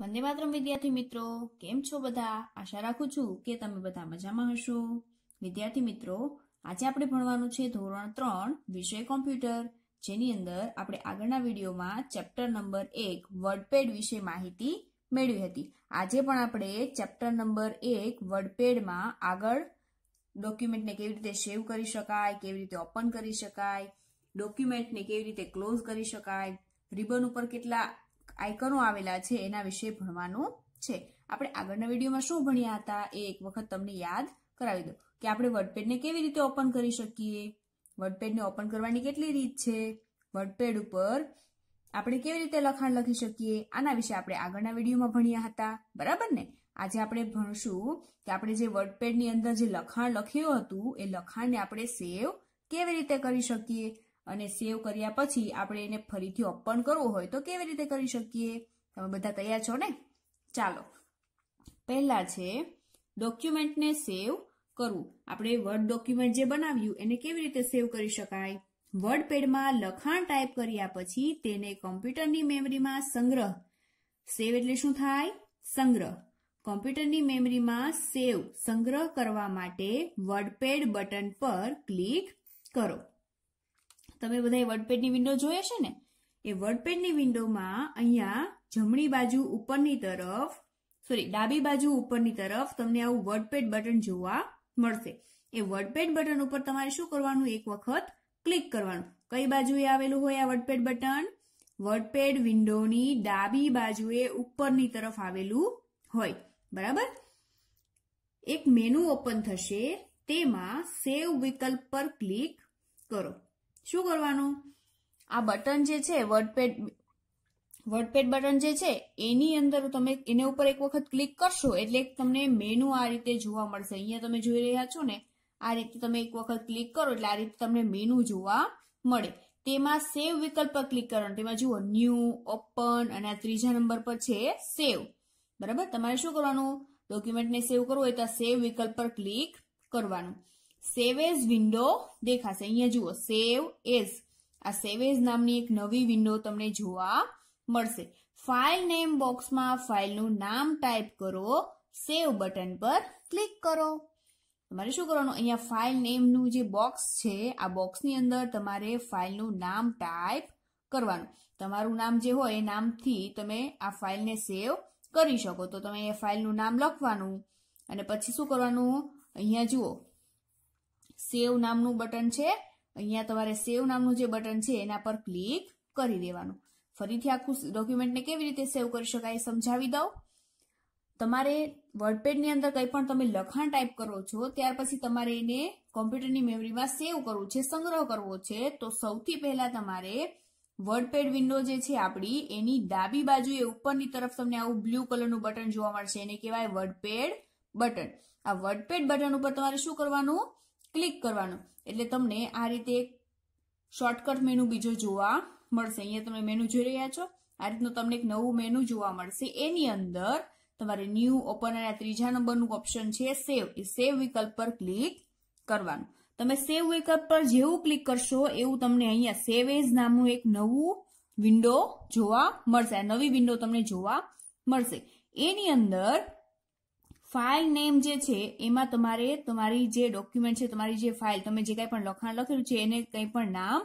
વંદે માતરમ વિદ્યાર્થી મિત્રો કેમ છો બધા આશા રાખું છું કે તમે બધા મજામાં હશો વિદ્યાર્થી મિત્રો આજે આપણે ભણવાનું છે ધોરણ ત્રણ વિષય કોમ્પ્યુટર જેની અંદર આપણે આગળના વિડીયોમાં ચેપ્ટર નંબર એક વર્ડપેડ વિશે માહિતી મેળવી હતી આજે પણ આપણે ચેપ્ટર નંબર એક વર્ડપેડમાં આગળ ડોક્યુમેન્ટને કેવી રીતે સેવ કરી શકાય કેવી રીતે ઓપન કરી શકાય ડોક્યુમેન્ટને કેવી રીતે ક્લોઝ કરી શકાય રિબન ઉપર કેટલા આઇકનો આવેલા છે એના વિશે ભણવાનું છે આપણે આગળના વિડીયોમાં શું ભણ્યા હતા એ એક વખત તમને યાદ કરાવી દો કે આપણે વર્ડપેડને કેવી રીતે ઓપન કરી શકીએ વર્ડપેડને ઓપન કરવાની કેટલી રીત છે વર્ડપેડ ઉપર આપણે કેવી રીતે લખાણ લખી શકીએ આના વિશે આપણે આગળના વિડીયોમાં ભણ્યા હતા બરાબર ને આજે આપણે ભણશું કે આપણે જે વર્ડપેડની અંદર જે લખાણ લખ્યું હતું એ લખાણને આપણે સેવ કેવી રીતે કરી શકીએ અને સેવ કર્યા પછી આપણે એને ફરીથી ઓપન કરવું હોય તો કેવી રીતે કરી શકીએ તમે બધા તૈયાર છો ને ચાલો પહેલા છે ડોક્યુમેન્ટને સેવ કરવું આપણે વર્ડ ડોક્યુમેન્ટ જે બનાવ્યું એને કેવી રીતે સેવ કરી શકાય વર્ડપેડમાં લખાણ ટાઈપ કર્યા પછી તેને કોમ્પ્યુટરની મેમરીમાં સંગ્રહ સેવ એટલે શું થાય સંગ્રહ કોમ્પ્યુટરની મેમરીમાં સેવ સંગ્રહ કરવા માટે વર્ડપેડ બટન પર ક્લિક કરો તમે બધાએ વર્ડપેડની વિન્ડો જોઈ હશે ને એ વર્ડપેડની વિન્ડોમાં અહીંયા જમણી બાજુ ઉપરની તરફ સોરી ડાબી બાજુ ઉપરની તરફ તમને આવું વર્ડપેડ બટન જોવા મળશે એ વર્ડપેડ બટન ઉપર તમારે શું કરવાનું એક વખત ક્લિક કરવાનું કઈ બાજુએ આવેલું હોય આ વર્ડપેડ બટન વર્ડપેડ વિન્ડોની ડાબી બાજુએ ઉપરની તરફ આવેલું હોય બરાબર એક મેનુ ઓપન થશે તેમાં સેવ વિકલ્પ પર ક્લિક કરો શું કરવાનું આ બટન જે છે વર્ડપેડ વર્ડપેડ બટન જે છે એની અંદર તમે એને ઉપર એક વખત ક્લિક કરશો એટલે તમને મેનુ આ રીતે જોવા મળશે અહીંયા તમે જોઈ રહ્યા છો ને આ રીતે તમે એક વખત ક્લિક કરો એટલે આ રીતે તમને મેનુ જોવા મળે તેમાં સેવ વિકલ્પ પર ક્લિક કરવાનું તેમાં જુઓ ન્યૂ ઓપન અને આ ત્રીજા નંબર પર છે સેવ બરાબર તમારે શું કરવાનું ડોક્યુમેન્ટને સેવ કરવું હોય તો સેવ વિકલ્પ પર ક્લિક કરવાનું સેવ એઝ વિન્ડો દેખાશે અહીંયા જુઓ સેવ એઝ આ સેવ એઝ નામની એક નવી વિન્ડો તમને જોવા મળશે ફાઇલ નેમ બોક્સમાં ફાઇલનું નામ ટાઈપ કરો સેવ બટન પર ક્લિક કરો તમારે શું કરવાનું અહીંયા ફાઇલ નેમનું જે બોક્સ છે આ બોક્સની અંદર તમારે ફાઇલનું નામ ટાઈપ કરવાનું તમારું નામ જે હોય એ નામથી તમે આ ફાઇલને સેવ કરી શકો તો તમે એ ફાઇલનું નામ લખવાનું અને પછી શું કરવાનું અહીંયા જુઓ સેવ નામનું બટન છે અહીંયા તમારે સેવ નામનું જે બટન છે એના પર ક્લિક કરી દેવાનું ફરીથી આખું ડોક્યુમેન્ટને કેવી રીતે સેવ કરી શકાય સમજાવી દઉં તમારે વર્ડપેડની અંદર કંઈ પણ તમે લખાણ ટાઈપ કરો છો ત્યાર પછી તમારે એને કોમ્પ્યુટરની મેમરીમાં સેવ કરવું છે સંગ્રહ કરવો છે તો સૌથી પહેલા તમારે વર્ડપેડ વિન્ડો જે છે આપણી એની ડાબી બાજુએ ઉપરની તરફ તમને આવું બ્લુ કલરનું બટન જોવા મળશે એને કહેવાય વર્ડપેડ બટન આ વર્ડપેડ બટન ઉપર તમારે શું કરવાનું ક્લિક કરવાનું એટલે તમને આ રીતે એક શોર્ટકટ મેનુ બીજો જોવા મળશે અહીંયા તમે મેનુ જોઈ રહ્યા છો આ રીતનું તમને એક નવું મેનુ જોવા મળશે એની અંદર તમારે ન્યૂ ઓપન અને ત્રીજા નંબરનું ઓપ્શન છે સેવ એ સેવ વિકલ્પ પર ક્લિક કરવાનું તમે સેવ વિકલ્પ પર જેવું ક્લિક કરશો એવું તમને અહીંયા સેવ એઝ નામનું એક નવું વિન્ડો જોવા મળશે આ નવી વિન્ડો તમને જોવા મળશે એની અંદર ફાઇલ નેમ જે છે એમાં તમારે તમારી જે ડોક્યુમેન્ટ છે તમારી જે ફાઇલ તમે જે કંઈ પણ લખાણ લખેલું છે એને કંઈ પણ નામ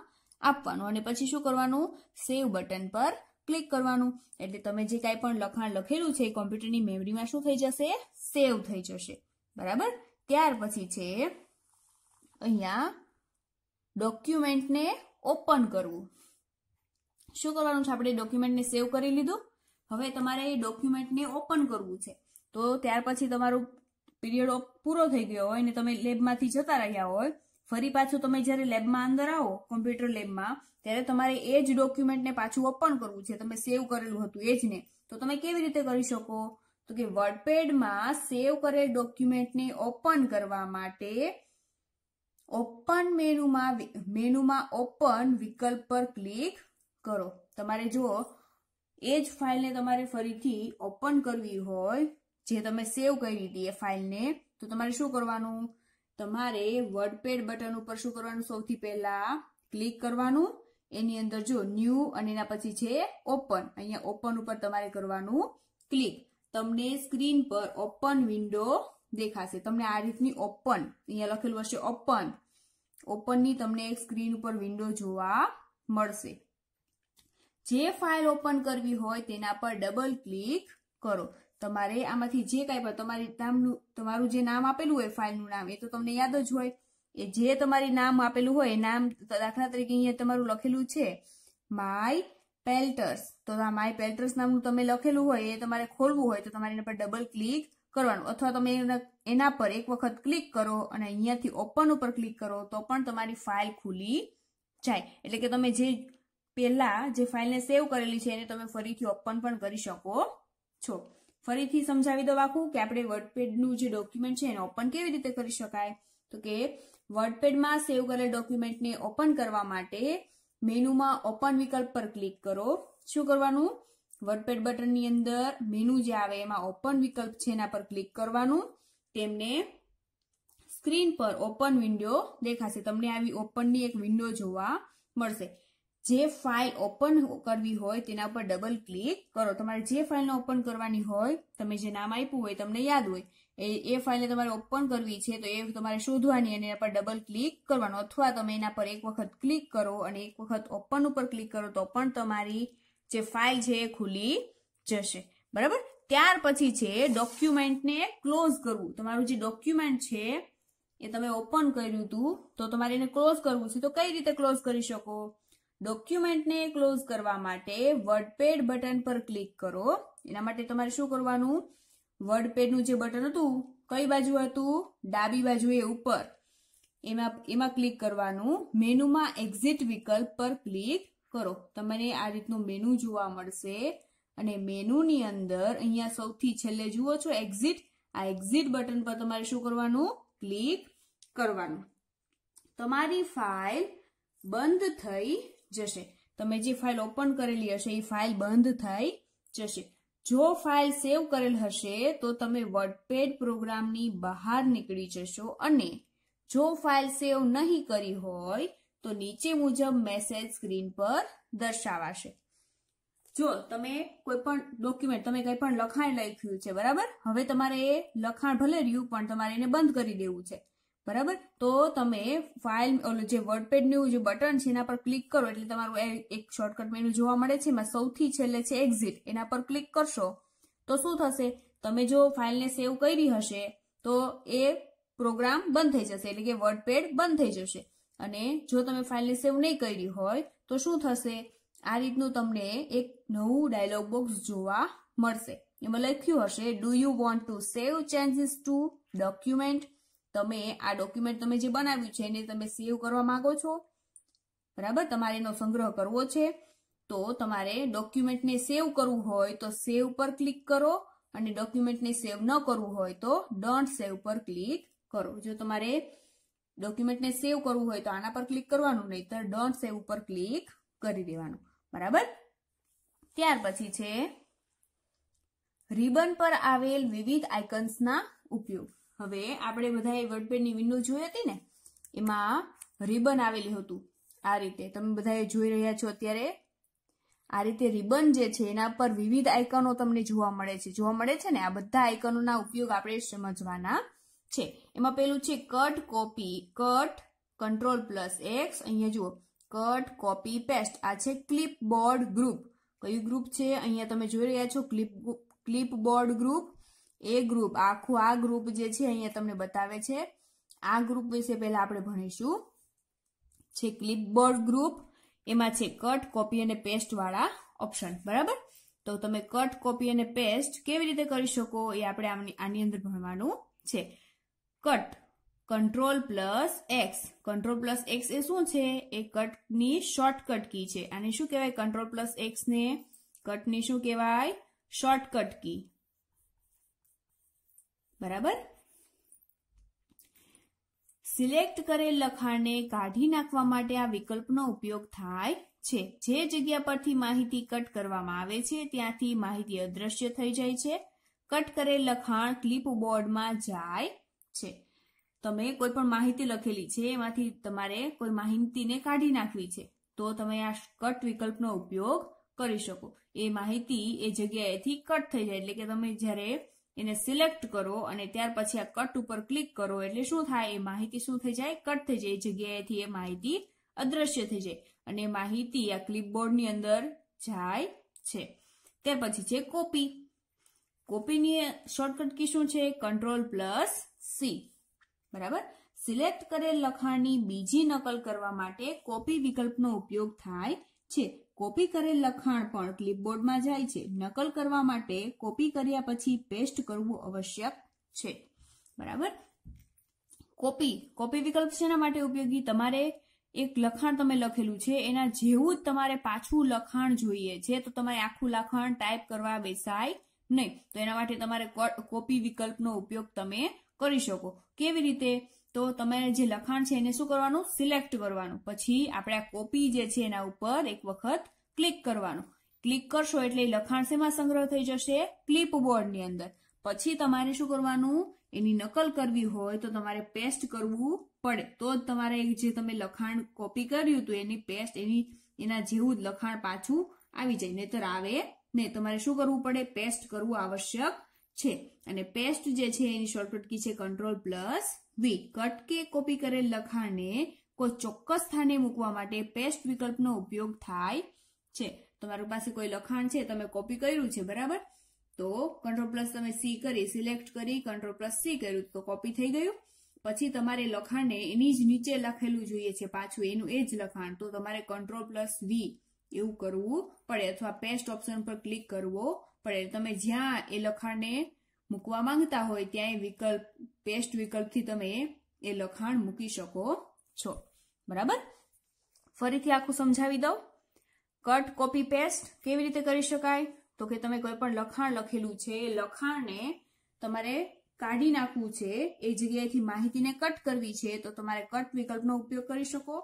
આપવાનું અને પછી શું કરવાનું સેવ બટન પર ક્લિક કરવાનું એટલે તમે જે કાંઈ પણ લખાણ લખેલું છે એ કોમ્પ્યુટરની મેમરીમાં શું થઈ જશે સેવ થઈ જશે બરાબર ત્યાર પછી છે અહીંયા ડોક્યુમેન્ટને ઓપન કરવું શું કરવાનું છે આપણે ડોક્યુમેન્ટને સેવ કરી લીધું હવે તમારે એ ડોક્યુમેન્ટને ઓપન કરવું છે તો ત્યાર પછી તમારો પીરિયડ પૂરો થઈ ગયો હોય ને તમે લેબમાંથી જતા રહ્યા હોય ફરી પાછું તમે જ્યારે લેબમાં અંદર આવો કોમ્પ્યુટર લેબમાં ત્યારે તમારે એ જ ડોક્યુમેન્ટને પાછું ઓપન કરવું છે તમે સેવ કરેલું હતું એ જ ને તો તમે કેવી રીતે કરી શકો તો કે વર્ડપેડમાં સેવ કરેલ ડોક્યુમેન્ટને ઓપન કરવા માટે ઓપન મેનુમાં મેનુમાં ઓપન વિકલ્પ પર ક્લિક કરો તમારે જો એ જ ફાઇલને તમારે ફરીથી ઓપન કરવી હોય જે તમે સેવ કરી હતી એ ફાઇલને તો તમારે શું કરવાનું તમારે વર્ડપેડ બટન ઉપર શું કરવાનું સૌથી પહેલા ક્લિક કરવાનું એની અંદર જો ન્યૂ અને એના પછી છે ઓપન અહીંયા ઓપન ઉપર તમારે કરવાનું ક્લિક તમને સ્ક્રીન પર ઓપન વિન્ડો દેખાશે તમને આ રીતની ઓપન અહીંયા લખેલું હશે ઓપન ઓપનની તમને એક સ્ક્રીન ઉપર વિન્ડો જોવા મળશે જે ફાઇલ ઓપન કરવી હોય તેના પર ડબલ ક્લિક કરો તમારે આમાંથી જે કાંઈ પણ તમારી નામનું તમારું જે નામ આપેલું હોય ફાઇલનું નામ એ તો તમને યાદ જ હોય એ જે તમારી નામ આપેલું હોય નામ દાખલા તરીકે અહીંયા તમારું લખેલું છે માય પેલ્ટર્સ તો આ માય પેલ્ટર્સ નામનું તમે લખેલું હોય એ તમારે ખોલવું હોય તો તમારે એના પર ડબલ ક્લિક કરવાનું અથવા તમે એના પર એક વખત ક્લિક કરો અને અહીંયાથી ઓપન ઉપર ક્લિક કરો તો પણ તમારી ફાઇલ ખુલી જાય એટલે કે તમે જે પહેલા જે ફાઇલને સેવ કરેલી છે એને તમે ફરીથી ઓપન પણ કરી શકો છો ફરીથી સમજાવી દઉં આખું કે આપણે વર્ડપેડનું જે ડોક્યુમેન્ટ છે એને ઓપન કેવી રીતે કરી શકાય તો કે વર્ડપેડમાં સેવ કરેલ ડોક્યુમેન્ટને ઓપન કરવા માટે મેનુમાં ઓપન વિકલ્પ પર ક્લિક કરો શું કરવાનું વર્ડપેડ બટનની અંદર મેનુ જે આવે એમાં ઓપન વિકલ્પ છે એના પર ક્લિક કરવાનું તેમને સ્ક્રીન પર ઓપન વિન્ડો દેખાશે તમને આવી ઓપનની એક વિન્ડો જોવા મળશે જે ફાઇલ ઓપન કરવી હોય તેના પર ડબલ ક્લિક કરો તમારે જે ફાઇલને ઓપન કરવાની હોય તમે જે નામ આપ્યું હોય તમને યાદ હોય એ એ ફાઇલને તમારે ઓપન કરવી છે તો એ તમારે શોધવાની અને એના પર ડબલ ક્લિક કરવાનું અથવા તમે એના પર એક વખત ક્લિક કરો અને એક વખત ઓપન ઉપર ક્લિક કરો તો પણ તમારી જે ફાઇલ છે એ ખુલી જશે બરાબર ત્યાર પછી છે ડોક્યુમેન્ટને ક્લોઝ કરવું તમારું જે ડોક્યુમેન્ટ છે એ તમે ઓપન કર્યું હતું તો તમારે એને ક્લોઝ કરવું છે તો કઈ રીતે ક્લોઝ કરી શકો ડોક્યુમેન્ટને ક્લોઝ કરવા માટે વર્ડપેડ બટન પર ક્લિક કરો એના માટે તમારે શું કરવાનું વર્ડપેડનું જે બટન હતું કઈ બાજુ હતું ડાબી બાજુ એ ઉપર એમાં એમાં ક્લિક કરવાનું મેનુમાં એક્ઝિટ વિકલ્પ પર ક્લિક કરો તમને આ રીતનું મેનુ જોવા મળશે અને મેનુની અંદર અહીંયા સૌથી છેલ્લે જુઓ છો એક્ઝિટ આ એક્ઝિટ બટન પર તમારે શું કરવાનું ક્લિક કરવાનું તમારી ફાઇલ બંધ થઈ જશે તમે જે ફાઇલ ઓપન કરેલી હશે એ ફાઇલ બંધ થઈ જશે જો ફાઇલ સેવ કરેલ હશે તો તમે વર્ડપેડ પ્રોગ્રામની બહાર નીકળી જશો અને જો ફાઇલ સેવ નહીં કરી હોય તો નીચે મુજબ મેસેજ સ્ક્રીન પર દર્શાવાશે જો તમે કોઈ પણ ડોક્યુમેન્ટ તમે કંઈ પણ લખાણ લખ્યું છે બરાબર હવે તમારે એ લખાણ ભલે રહ્યું પણ તમારે એને બંધ કરી દેવું છે બરાબર તો તમે ફાઇલ ઓલું જે વર્ડપેડનું જે બટન છે એના પર ક્લિક કરો એટલે તમારું એક શોર્ટકટ મેનુ જોવા મળે છે એમાં સૌથી છેલ્લે છે એક્ઝિટ એના પર ક્લિક કરશો તો શું થશે તમે જો ફાઇલને સેવ કરી હશે તો એ પ્રોગ્રામ બંધ થઈ જશે એટલે કે વર્ડપેડ બંધ થઈ જશે અને જો તમે ફાઇલને સેવ નહીં કરી હોય તો શું થશે આ રીતનું તમને એક નવું ડાયલોગ બોક્સ જોવા મળશે એમાં લખ્યું હશે do you want to save changes to document તમે આ ડોક્યુમેન્ટ તમે જે બનાવ્યું છે એને તમે સેવ કરવા માંગો છો બરાબર તમારે એનો સંગ્રહ કરવો છે તો તમારે ડોક્યુમેન્ટને સેવ કરવું હોય તો સેવ પર ક્લિક કરો અને ડોક્યુમેન્ટને સેવ ન કરવું હોય તો ડોન્ટ સેવ પર ક્લિક કરો જો તમારે ડોક્યુમેન્ટને સેવ કરવું હોય તો આના પર ક્લિક કરવાનું નહીં તો ડોન્ટ સેવ ઉપર ક્લિક કરી દેવાનું બરાબર ત્યાર પછી છે રિબન પર આવેલ વિવિધ આઇકન્સના ઉપયોગ હવે આપણે બધાએ વર્ડપેડની વિન્ડો જોઈ હતી ને એમાં રિબન આવેલી હતું આ રીતે તમે બધાએ જોઈ રહ્યા છો અત્યારે આ રીતે રિબન જે છે એના પર વિવિધ આઇકનો તમને જોવા મળે છે જોવા મળે છે ને આ બધા આઇકનોના ઉપયોગ આપણે સમજવાના છે એમાં પેલું છે cut copy cut control plus X અહીંયા જુઓ કટ કોપી પેસ્ટ આ છે ક્લિપ બોર્ડ ગ્રુપ કયું ગ્રુપ છે અહીંયા તમે જોઈ રહ્યા છો ક્લિપ ક્લિપ બોર્ડ ગ્રુપ એ ગ્રુપ આખું આ ગ્રુપ જે છે અહીંયા તમને બતાવે છે આ ગ્રુપ વિશે પહેલા આપણે ભણીશું છે ક્લિપબોર્ડ ગ્રુપ એમાં છે કટ કોપી અને પેસ્ટ વાળા ઓપ્શન બરાબર તો તમે કટ કોપી અને પેસ્ટ કેવી રીતે કરી શકો એ આપણે આની અંદર ભણવાનું છે cut control plus X control plus X એ શું છે એ કટની શોર્ટકટ કી છે આને શું કહેવાય કંટ્રોલ પ્લસ એક્સને કટની શું કહેવાય શોર્ટકટ કી બરાબર સિલેક્ટ કરેલ લખાણને કાઢી નાખવા માટે આ વિકલ્પનો ઉપયોગ થાય છે જે જગ્યા પરથી માહિતી કટ કરવામાં આવે છે ત્યાંથી માહિતી અદ્રશ્ય થઈ જાય છે કટ કરેલ લખાણ ક્લિપબોર્ડમાં જાય છે તમે કોઈ પણ માહિતી લખેલી છે એમાંથી તમારે કોઈ માહિતીને કાઢી નાખવી છે તો તમે આ કટ વિકલ્પનો ઉપયોગ કરી શકો એ માહિતી એ જગ્યાએથી કટ થઈ જાય એટલે કે તમે જ્યારે એને સિલેક્ટ કરો અને ત્યાર પછી આ કટ ઉપર ક્લિક કરો એટલે શું થાય એ માહિતી શું થઈ જાય કટ થઈ જાય એ જગ્યાએથી એ માહિતી અદ્રશ્ય થઈ જાય અને માહિતી આ ક્લિપબોર્ડની અંદર જાય છે ત્યાર પછી છે કોપી કોપીની શોર્ટકટ કી શું છે કંટ્રોલ પ્લસ સી બરાબર સિલેક્ટ કરેલ લખાણની બીજી નકલ કરવા માટે કોપી વિકલ્પનો ઉપયોગ થાય છે કોપી કરેલ લખાણ પણ ક્લિપબોર્ડમાં જાય છે નકલ કરવા માટે કોપી કર્યા પછી પેસ્ટ કરવું આવશ્યક છે બરાબર કોપી કોપી વિકલ્પ શેના માટે ઉપયોગી તમારે એક લખાણ તમે લખેલું છે એના જેવું જ તમારે પાછું લખાણ જોઈએ છે તો તમારે આખું લખાણ ટાઈપ કરવા બેસાય નહીં તો એના માટે તમારે કોપી વિકલ્પનો ઉપયોગ તમે કરી શકો કેવી રીતે તો તમે જે લખાણ છે એને શું કરવાનું સિલેક્ટ કરવાનું પછી આપણે આ કોપી જે છે એના ઉપર એક વખત ક્લિક કરવાનું ક્લિક કરશો એટલે લખાણ શેમાં સંગ્રહ થઈ જશે ક્લિપ બોર્ડની અંદર પછી તમારે શું કરવાનું એની નકલ કરવી હોય તો તમારે પેસ્ટ કરવું પડે તો જ તમારે જે તમે લખાણ કોપી કર્યું હતું એની પેસ્ટ એની એના જેવું જ લખાણ પાછું આવી જાય નહીતર આવે નહીં તમારે શું કરવું પડે પેસ્ટ કરવું આવશ્યક છે અને પેસ્ટ જે છે એની શોર્ટકટ કી છે કંટ્રોલ પ્લસ વી કટ કે કોપી કરેલ લખાણને કોઈ ચોક્કસ સ્થાને મૂકવા માટે પેસ્ટ વિકલ્પનો ઉપયોગ થાય છે તમારી પાસે કોઈ લખાણ છે તમે કોપી કર્યું છે બરાબર તો કંટ્રોલ પ્લસ તમે સી કરી સિલેક્ટ કરી કંટ્રોલ પ્લસ સી કર્યું તો કોપી થઈ ગયું પછી તમારે લખાણને એની જ નીચે લખેલું જોઈએ છે પાછું એનું એ જ લખાણ તો તમારે કંટ્રોલ પ્લસ વી એવું કરવું પડે અથવા પેસ્ટ ઓપ્શન પર ક્લિક કરવો પણ તમે જ્યાં એ લખાણને મૂકવા માંગતા હોય ત્યાં એ વિકલ્પ પેસ્ટ વિકલ્પથી તમે એ લખાણ મૂકી શકો છો બરાબર ફરીથી આખું સમજાવી દઉં કટ કોપી પેસ્ટ કેવી રીતે કરી શકાય તો કે તમે કોઈ પણ લખાણ લખેલું છે એ લખાણને તમારે કાઢી નાખવું છે એ જગ્યાએથી માહિતીને કટ કરવી છે તો તમારે કટ વિકલ્પનો ઉપયોગ કરી શકો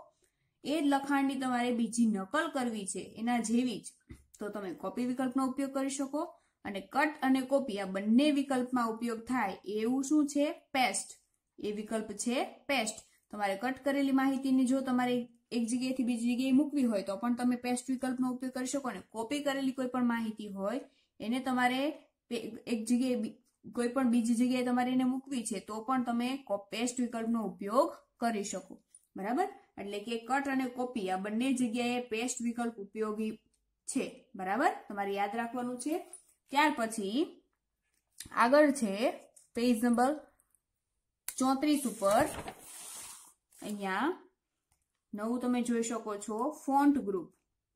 એ જ લખાણની તમારે બીજી નકલ કરવી છે એના જેવી જ તો તમે કોપી વિકલ્પનો ઉપયોગ કરી શકો અને કટ અને કોપી આ બંને વિકલ્પમાં ઉપયોગ થાય એવું શું છે પેસ્ટ એ વિકલ્પ છે પેસ્ટ તમારે કટ કરેલી માહિતીની જો તમારે એક જગ્યાએથી બીજી જગ્યાએ મૂકવી હોય તો પણ તમે પેસ્ટ વિકલ્પનો ઉપયોગ કરી શકો અને કોપી કરેલી કોઈ પણ માહિતી હોય એને તમારે એક જગ્યાએ કોઈ પણ બીજી જગ્યાએ તમારે એને મૂકવી છે તો પણ તમે પેસ્ટ વિકલ્પનો ઉપયોગ કરી શકો બરાબર એટલે કે કટ અને કોપી આ બંને જગ્યાએ પેસ્ટ વિકલ્પ ઉપયોગી છે બરાબર તમારે યાદ રાખવાનું છે ત્યાર પછી આગળ છે પેજ નંબર ચોત્રીસ ઉપર અહીંયા નવું તમે જોઈ શકો છો ફોન્ટ ગ્રુપ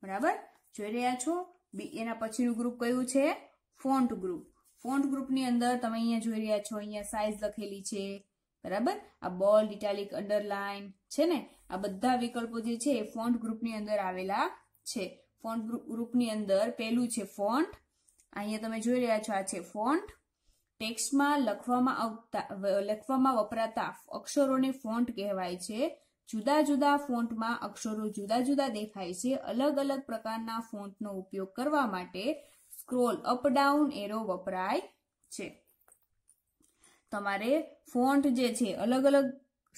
બરાબર જોઈ રહ્યા છો એના પછીનું ગ્રુપ કયું છે ફોન્ટ ગ્રુપ ફોન્ટ ગ્રુપની અંદર તમે અહીંયા જોઈ રહ્યા છો અહીંયા સાઇઝ લખેલી છે બરાબર આ બોલ્ડ ઇટાલિક અંડરલાઇન છે ને આ બધા વિકલ્પો જે છે એ ફોન્ટ ગ્રુપની અંદર આવેલા છે ફોન્ટ ગ્રુપની અંદર પહેલું છે ફોન્ટ અહીંયા તમે જોઈ રહ્યા છો આ છે ફોન્ટ ટેક્સ્ટમાં લખવામાં આવતા લખવામાં વપરાતા અક્ષરોને ફોન્ટ કહેવાય છે જુદા જુદા ફોન્ટમાં અક્ષરો જુદા જુદા દેખાય છે અલગ અલગ પ્રકારના ફોન્ટનો ઉપયોગ કરવા માટે સ્ક્રોલ અપડાઉન એરો વપરાય છે તમારે ફોન્ટ જે છે અલગ અલગ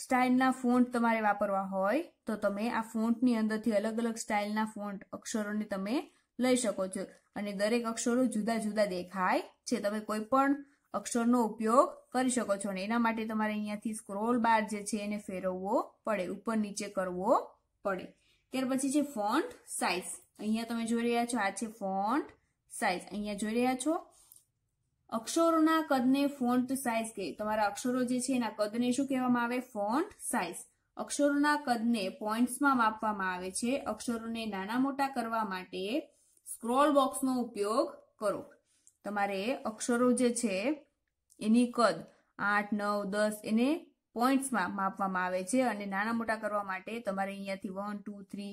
સ્ટાઇલના ફોન્ટ તમારે વાપરવા હોય તો તમે આ ફોન્ટની અંદરથી અલગ અલગ સ્ટાઇલના ફોન્ટ અક્ષરોને તમે લઈ શકો છો અને દરેક અક્ષરો જુદા જુદા દેખાય છે તમે કોઈ પણ અક્ષરનો ઉપયોગ કરી શકો છો અને એના માટે તમારે અહીંયાથી સ્ક્રોલ બાર જે છે એને ફેરવવો પડે ઉપર નીચે કરવો પડે ત્યાર પછી છે ફોન્ટ સાઇઝ અહીંયા તમે જોઈ રહ્યા છો આ છે ફોન્ટ સાઇઝ અહીંયા જોઈ રહ્યા છો અક્ષરોના કદને ફોન્ટ સાઇઝ કહે તમારા અક્ષરો જે છે એના કદને શું કહેવામાં આવે ફોન્ટ સાઇઝ અક્ષરોના કદને પોઈન્ટ્સમાં માપવામાં આવે છે અક્ષરોને નાના મોટા કરવા માટે સ્ક્રોલ બોક્સનો ઉપયોગ કરો તમારે અક્ષરો જે છે એની કદ આઠ નવ દસ એને પોઈન્ટ્સમાં માપવામાં આવે છે અને નાના મોટા કરવા માટે તમારે અહીંયાથી વન ટુ થ્રી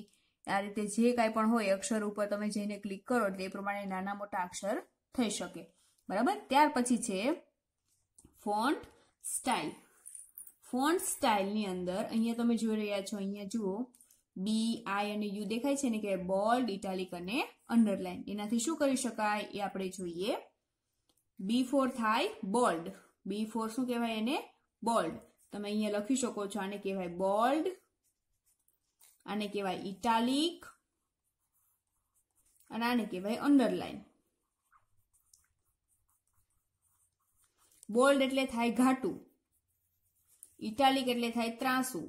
આ રીતે જે કાંઈ પણ હોય અક્ષર ઉપર તમે જઈને ક્લિક કરો એટલે એ પ્રમાણે નાના મોટા અક્ષર થઈ શકે બરાબર ત્યાર પછી છે ફોન્ટ સ્ટાઇલ ફોન્ટ સ્ટાઇલની અંદર અહીંયા તમે જોઈ રહ્યા છો અહીંયા જુઓ બી આઈ અને યુ દેખાય છે ને કે બોલ્ડ ઇટાલિક અને અંડરલાઇન એનાથી શું કરી શકાય એ આપણે જોઈએ બી ફોર થાય બોલ્ડ બી ફોર શું કહેવાય એને બોલ્ડ તમે અહીંયા લખી શકો છો આને કહેવાય બોલ્ડ આને કહેવાય ઇટાલિક અને આને કહેવાય અંડરલાઇન બોલ્ડ એટલે થાય ઘાટું ઇટાલિક એટલે થાય ત્રાસું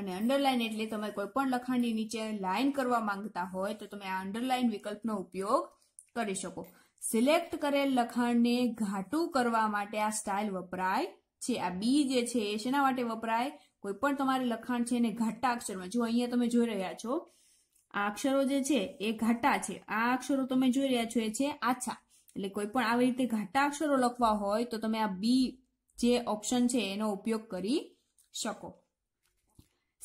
અને અંડરલાઇન એટલે તમે કોઈ પણ લખાણની નીચે લાઇન કરવા માંગતા હોય તો તમે આ અંડરલાઇન વિકલ્પનો ઉપયોગ કરી શકો સિલેક્ટ કરેલ લખાણને ઘાટું કરવા માટે આ સ્ટાઇલ વપરાય છે આ બી જે છે એ શેના માટે વપરાય કોઈ પણ તમારે લખાણ છે એને ઘાટા અક્ષરમાં જો અહીંયા તમે જોઈ રહ્યા છો આ અક્ષરો જે છે એ ઘાટા છે આ અક્ષરો તમે જોઈ રહ્યા છો એ છે આછા એટલે કોઈ પણ આવી રીતે ઘાટા અક્ષરો લખવા હોય તો તમે આ બી જે ઓપ્શન છે એનો ઉપયોગ કરી શકો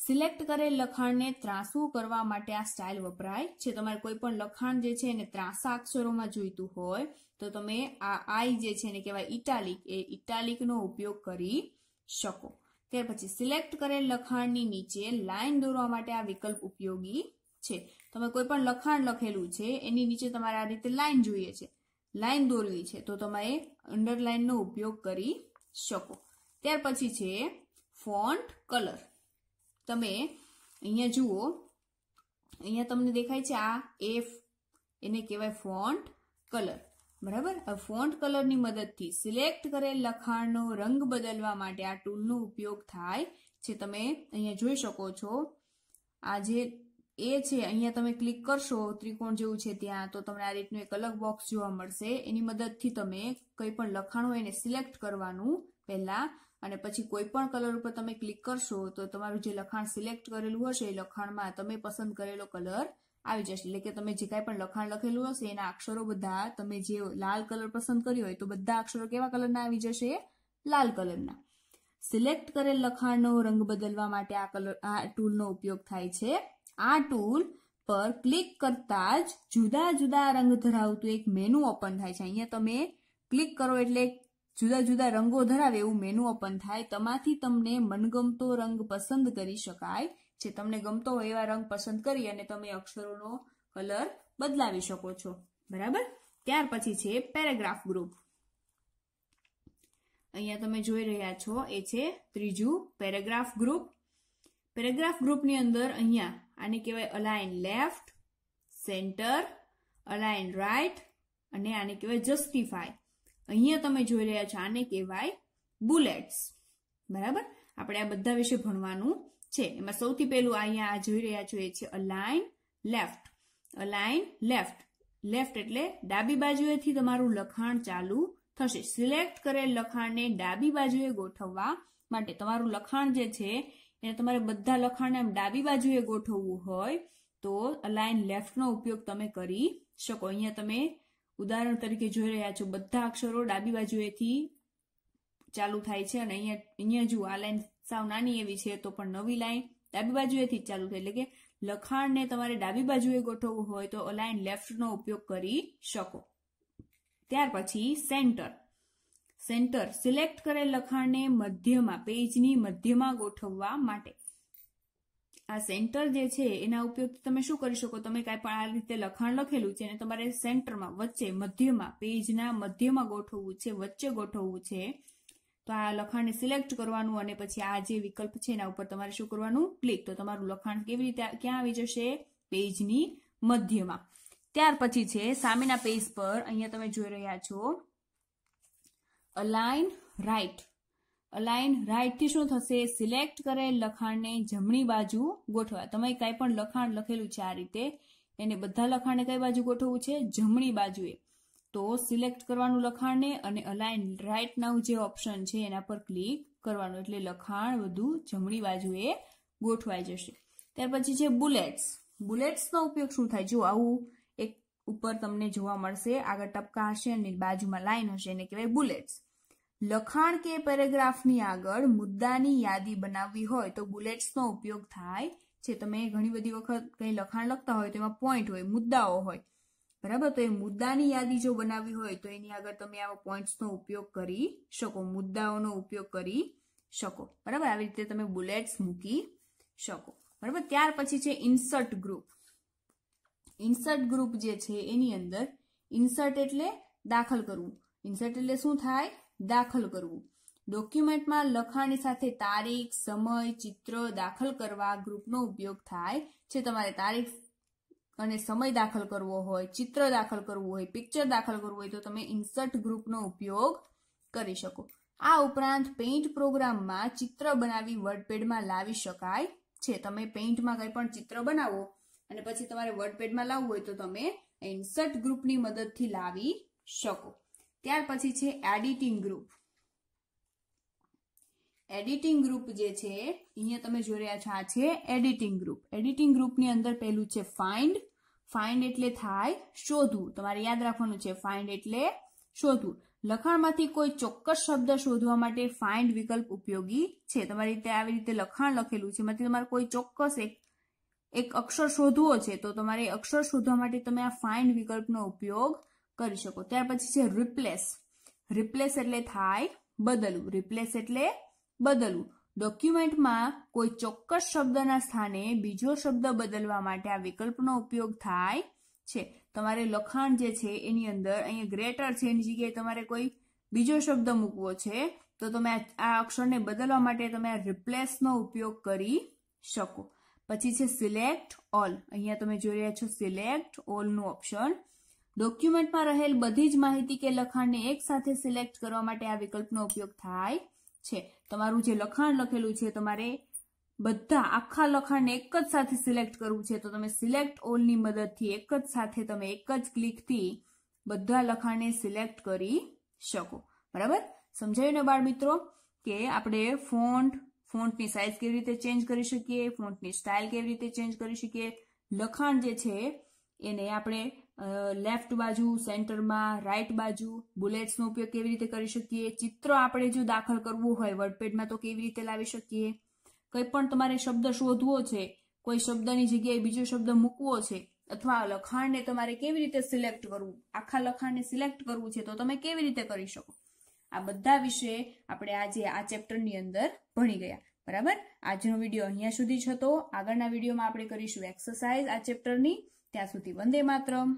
સિલેક્ટ કરેલ લખાણને ત્રાસું કરવા માટે આ સ્ટાઇલ વપરાય છે તમારે કોઈ પણ લખાણ જે છે એને ત્રાસા અક્ષરોમાં જોઈતું હોય તો તમે આ આઈ જે છે એને કહેવાય ઇટાલિક એ ઇટાલિકનો ઉપયોગ કરી શકો ત્યાર પછી સિલેક્ટ કરેલ લખાણની નીચે લાઇન દોરવા માટે આ વિકલ્પ ઉપયોગી છે તમે કોઈ પણ લખાણ લખેલું છે એની નીચે તમારે આ રીતે લાઇન જોઈએ છે લાઇન દોરવી છે તો તમે અંડરલાઇનનો ઉપયોગ કરી શકો ત્યાર પછી છે ફોન્ટ કલર તમે અહીંયા જુઓ અહીંયા તમને દેખાય છે આ એફ એને કહેવાય ફોન્ટ કલર બરાબર ફોન્ટ કલરની મદદથી સિલેક્ટ કરેલ લખાણનો રંગ બદલવા માટે આ ટૂલનો ઉપયોગ થાય છે તમે અહીંયા જોઈ શકો છો આ જે એ છે અહીંયા તમે ક્લિક કરશો ત્રિકોણ જેવું છે ત્યાં તો તમને આ રીતનું એક અલગ બોક્સ જોવા મળશે એની મદદથી તમે કંઈ પણ લખાણ હોય એને સિલેક્ટ કરવાનું પહેલાં અને પછી કોઈ પણ કલર ઉપર તમે ક્લિક કરશો તો તમારું જે લખાણ સિલેક્ટ કરેલું હશે એ લખાણમાં તમે પસંદ કરેલો કલર આવી જશે એટલે કે તમે જે કાંઈ પણ લખાણ લખેલું હશે એના અક્ષરો બધા તમે જે લાલ કલર પસંદ કર્યો હોય તો બધા અક્ષરો કેવા કલરના આવી જશે લાલ કલરના સિલેક્ટ કરેલ લખાણનો રંગ બદલવા માટે આ કલર આ ટૂલનો ઉપયોગ થાય છે આ ટૂલ પર ક્લિક કરતા જ જુદા જુદા રંગ ધરાવતું એક મેનુ ઓપન થાય છે અહીંયા તમે ક્લિક કરો એટલે જુદા જુદા રંગો ધરાવે એવું મેનુ ઓપન થાય તેમાંથી તમને મનગમતો રંગ પસંદ કરી શકાય છે તમને ગમતો હોય એવા રંગ પસંદ કરી અને તમે અક્ષરોનો કલર બદલાવી શકો છો બરાબર ત્યાર પછી છે પેરેગ્રાફ ગ્રુપ અહીંયા તમે જોઈ રહ્યા છો એ છે ત્રીજું પેરેગ્રાફ ગ્રુપ પેરેગ્રાફ ગ્રુપની અંદર અહીંયા આને કહેવાય align left centre align right અને આને કહેવાય જસ્ટિફાય અહીંયા તમે જોઈ રહ્યા છો આને કહેવાય બુલેટ્સ બરાબર આપણે આ બધા વિશે ભણવાનું છે એમાં સૌથી પહેલું અહીંયા આ જોઈ રહ્યા છો એ છે align left align left left એટલે ડાબી બાજુએથી તમારું લખાણ ચાલુ થશે સિલેક્ટ કરેલ લખાણને ડાબી બાજુએ ગોઠવવા માટે તમારું લખાણ જે છે એને તમારે બધા લખાણને આમ ડાબી બાજુએ ગોઠવવું હોય તો અલાઇન લેફ્ટનો ઉપયોગ તમે કરી શકો અહીંયા તમે ઉદાહરણ તરીકે જોઈ રહ્યા છો બધા અક્ષરો ડાબી બાજુએથી ચાલુ થાય છે અને અહીંયા અહીંયા જુઓ આ લાઇન સાવ નાની એવી છે તો પણ નવી લાઇન ડાબી બાજુએથી જ ચાલુ થાય એટલે કે લખાણને તમારે ડાબી બાજુએ ગોઠવવું હોય તો અલાઇન લેફ્ટનો ઉપયોગ કરી શકો ત્યાર પછી સેન્ટર સેન્ટર સિલેક્ટ કરેલ લખાણને મધ્યમાં પેજની મધ્યમાં ગોઠવવા માટે આ સેન્ટર જે છે એના ઉપયોગથી તમે શું કરી શકો તમે કાંઈ પણ આ રીતે લખાણ લખેલું છે અને તમારે સેન્ટરમાં વચ્ચે મધ્યમાં પેજના મધ્યમાં ગોઠવવું છે વચ્ચે ગોઠવવું છે તો આ લખાણને સિલેક્ટ કરવાનું અને પછી આ જે વિકલ્પ છે એના ઉપર તમારે શું કરવાનું ક્લિક તો તમારું લખાણ કેવી રીતે ક્યાં આવી જશે પેજની મધ્યમાં ત્યાર પછી છે સામેના પેજ પર અહીંયા તમે જોઈ રહ્યા છો અલાઇન રાઇટ અલાઇન રાઇટથી શું થશે સિલેક્ટ કરેલ લખાણને જમણી બાજુ ગોઠવા તમે કાંઈ પણ લખાણ લખેલું છે આ રીતે એને બધા લખાણને કઈ બાજુ ગોઠવવું છે જમણી બાજુએ તો સિલેક્ટ કરવાનું લખાણને અને અલાઇન રાઇટ નાઉ જે ઓપ્શન છે એના પર ક્લિક કરવાનું એટલે લખાણ વધુ જમણી બાજુએ ગોઠવાઈ જશે ત્યાર પછી છે બુલેટ્સ બુલેટ્સનો ઉપયોગ શું થાય જો આવું એક ઉપર તમને જોવા મળશે આગળ ટપકા હશે અને બાજુમાં લાઇન હશે એને કહેવાય બુલેટ્સ લખાણ કે પેરેગ્રાફની આગળ મુદ્દાની યાદી બનાવવી હોય તો બુલેટ્સનો ઉપયોગ થાય છે તમે ઘણી બધી વખત કંઈ લખાણ લખતા હોય તેમાં પોઈન્ટ હોય મુદ્દાઓ હોય બરાબર તો એ મુદ્દાની યાદી જો બનાવવી હોય તો એની આગળ તમે આવા પોઈન્ટ્સનો ઉપયોગ કરી શકો મુદ્દાઓનો ઉપયોગ કરી શકો બરાબર આવી રીતે તમે બુલેટ્સ મૂકી શકો બરાબર ત્યાર પછી છે ઇન્સર્ટ ગ્રુપ ઇન્સર્ટ ગ્રુપ જે છે એની અંદર ઇન્સર્ટ એટલે દાખલ કરવું ઇન્સર્ટ એટલે શું થાય દાખલ કરવું ડોક્યુમેન્ટમાં લખાણની સાથે તારીખ સમય ચિત્ર દાખલ કરવા ગ્રુપનો ઉપયોગ થાય છે તમારે તારીખ અને સમય દાખલ કરવો હોય ચિત્ર દાખલ કરવું હોય પિક્ચર દાખલ કરવું હોય તો તમે ઇન્સર્ટ ગ્રુપનો ઉપયોગ કરી શકો આ ઉપરાંત પેઇન્ટ પ્રોગ્રામમાં ચિત્ર બનાવી વર્ડપેડમાં લાવી શકાય છે તમે પેઇન્ટમાં કંઈ પણ ચિત્ર બનાવો અને પછી તમારે વર્ડપેડમાં લાવવું હોય તો તમે ઇન્સર્ટ ગ્રુપની મદદથી લાવી શકો ત્યાર પછી છે એડિટિંગ ગ્રુપ એડિટિંગ ગ્રુપ જે છે અહીંયા તમે જોઈ રહ્યા છો આ છે એડિટિંગ ગ્રુપ એડિટિંગ ગ્રુપની અંદર પહેલું છે ફાઇન્ડ ફાઇન્ડ એટલે થાય શોધવું તમારે યાદ રાખવાનું છે ફાઇન્ડ એટલે શોધવું લખાણમાંથી કોઈ ચોક્કસ શબ્દ શોધવા માટે ફાઇન્ડ વિકલ્પ ઉપયોગી છે તમારી રીતે આવી રીતે લખાણ લખેલું છે એમાંથી તમારે કોઈ ચોક્કસ એક એક અક્ષર શોધવો છે તો તમારે અક્ષર શોધવા માટે તમે આ ફાઇન્ડ વિકલ્પનો ઉપયોગ કરી શકો ત્યાર પછી છે રિપ્લેસ રિપ્લેસ એટલે થાય બદલવું રિપ્લેસ એટલે બદલવું ડોક્યુમેન્ટમાં કોઈ ચોક્કસ શબ્દના સ્થાને બીજો શબ્દ બદલવા માટે આ વિકલ્પનો ઉપયોગ થાય છે તમારે લખાણ જે છે એની અંદર અહીંયા ગ્રેટર છે એની જગ્યાએ તમારે કોઈ બીજો શબ્દ મૂકવો છે તો તમે આ અક્ષરને બદલવા માટે તમે આ રિપ્લેસનો ઉપયોગ કરી શકો પછી છે સિલેક્ટ ઓલ અહીંયા તમે જોઈ રહ્યા છો સિલેક્ટ ઓલનું ઓપ્શન ડોક્યુમેન્ટમાં રહેલ બધી જ માહિતી કે લખાણને એક સાથે સિલેક્ટ કરવા માટે આ વિકલ્પનો ઉપયોગ થાય છે તમારું જે લખાણ લખેલું છે તમારે બધા આખા લખાણને એક જ સાથે સિલેક્ટ કરવું છે તો તમે સિલેક્ટ ઓલની મદદથી એક જ સાથે તમે એક જ ક્લિકથી બધા લખાણને સિલેક્ટ કરી શકો બરાબર સમજાયું ને બાળ મિત્રો કે આપણે ફોન્ટ ફોન્ટની સાઇઝ કેવી રીતે ચેન્જ કરી શકીએ ફોન્ટની સ્ટાઇલ કેવી રીતે ચેન્જ કરી શકીએ લખાણ જે છે એને આપણે લેફ્ટ બાજુ સેન્ટરમાં રાઇટ બાજુ બુલેટ્સનો ઉપયોગ કેવી રીતે કરી શકીએ ચિત્ર આપણે જો દાખલ કરવું હોય વર્ડપેડમાં તો કેવી રીતે લાવી શકીએ કંઈ પણ તમારે શબ્દ શોધવો છે કોઈ શબ્દની જગ્યાએ બીજો શબ્દ મૂકવો છે અથવા લખાણને તમારે કેવી રીતે સિલેક્ટ કરવું આખા લખાણને સિલેક્ટ કરવું છે તો તમે કેવી રીતે કરી શકો આ બધા વિશે આપણે આજે આ ચેપ્ટરની અંદર ભણી ગયા બરાબર આજનો વિડીયો અહીંયા સુધી જ હતો આગળના વિડીયોમાં આપણે કરીશું એક્સરસાઇઝ આ ચેપ્ટરની ત્યાં સુધી વંદે માત્રમ